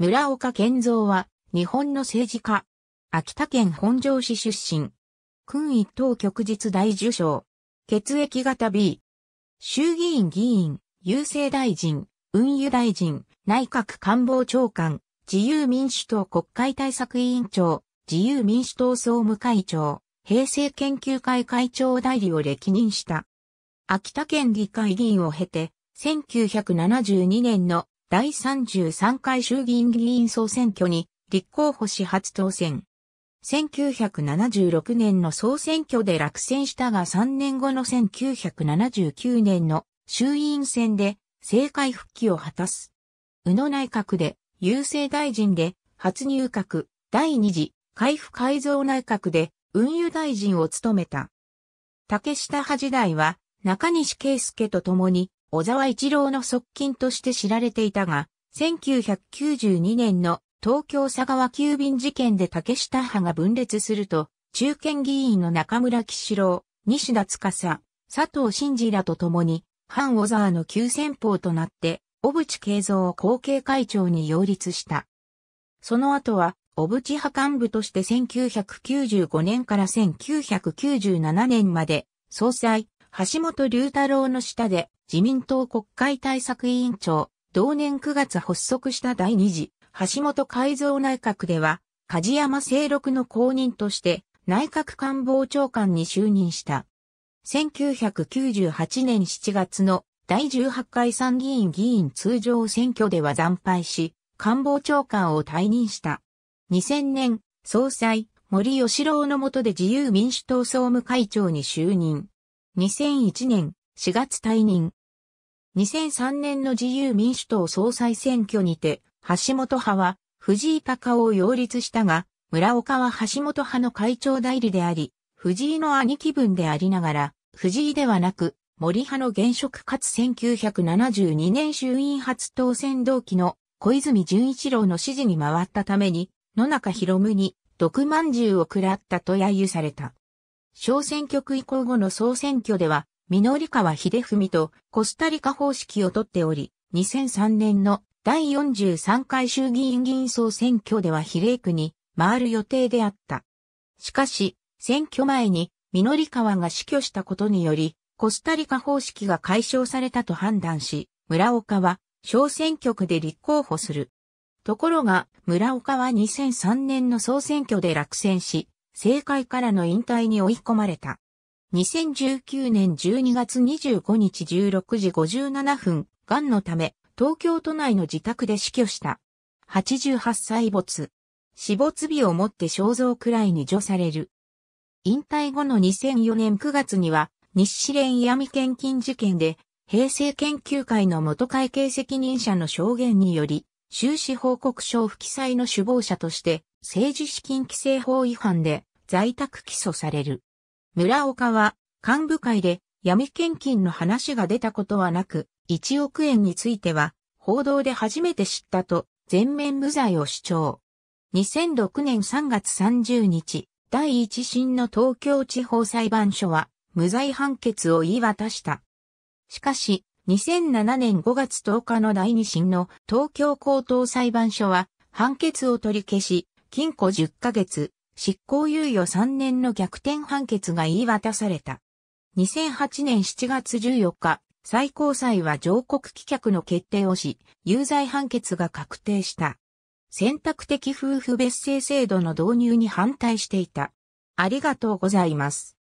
村岡健三は、日本の政治家。秋田県本庄市出身。君一等局実大受賞。血液型 B。衆議院議員、郵政大臣、運輸大臣、内閣官房長官、自由民主党国会対策委員長、自由民主党総務会長、平成研究会会長代理を歴任した。秋田県議会議員を経て、1972年の第33回衆議院議員総選挙に立候補し初当選。1976年の総選挙で落選したが3年後の1979年の衆院選で政界復帰を果たす。宇野内閣で郵政大臣で初入閣第二次海部改造内閣で運輸大臣を務めた。竹下派時代は中西圭介と共に小沢一郎の側近として知られていたが、1992年の東京佐川急便事件で竹下派が分裂すると、中堅議員の中村吉四郎、西田司、佐藤真二らと共に、反小沢の急先鋒となって、小渕慶三を後継会長に擁立した。その後は、小渕派幹部として1995年から1997年まで、総裁、橋本龍太郎の下で自民党国会対策委員長、同年9月発足した第2次橋本改造内閣では、梶山清六の後任として内閣官房長官に就任した。1998年7月の第18回参議院議員通常選挙では惨敗し、官房長官を退任した。2000年、総裁、森喜朗の下で自由民主党総務会長に就任。2001年4月退任。2003年の自由民主党総裁選挙にて、橋本派は藤井隆夫を擁立したが、村岡は橋本派の会長代理であり、藤井の兄貴分でありながら、藤井ではなく、森派の現職かつ1972年衆院初当選同期の小泉純一郎の指示に回ったために、野中博夢に毒饅頭を食らったと揶揄された。小選挙区移行後の総選挙では、緑川秀文とコスタリカ方式をとっており、2003年の第43回衆議院議員総選挙では比例区に回る予定であった。しかし、選挙前に緑川が死去したことにより、コスタリカ方式が解消されたと判断し、村岡は小選挙区で立候補する。ところが、村岡は2003年の総選挙で落選し、政界からの引退に追い込まれた。2019年12月25日16時57分、癌のため、東京都内の自宅で死去した。88歳没。死没日をもって肖像くらいに除される。引退後の2004年9月には、日誌連闇献金事件で、平成研究会の元会計責任者の証言により、収支報告書を不記載の首謀者として、政治資金規正法違反で在宅起訴される。村岡は幹部会で闇献金の話が出たことはなく、1億円については報道で初めて知ったと全面無罪を主張。2006年3月30日、第一審の東京地方裁判所は無罪判決を言い渡した。しかし、2007年5月10日の第二審の東京高等裁判所は判決を取り消し、禁錮10ヶ月、執行猶予3年の逆転判決が言い渡された。2008年7月14日、最高裁は上告棄却の決定をし、有罪判決が確定した。選択的夫婦別姓制度の導入に反対していた。ありがとうございます。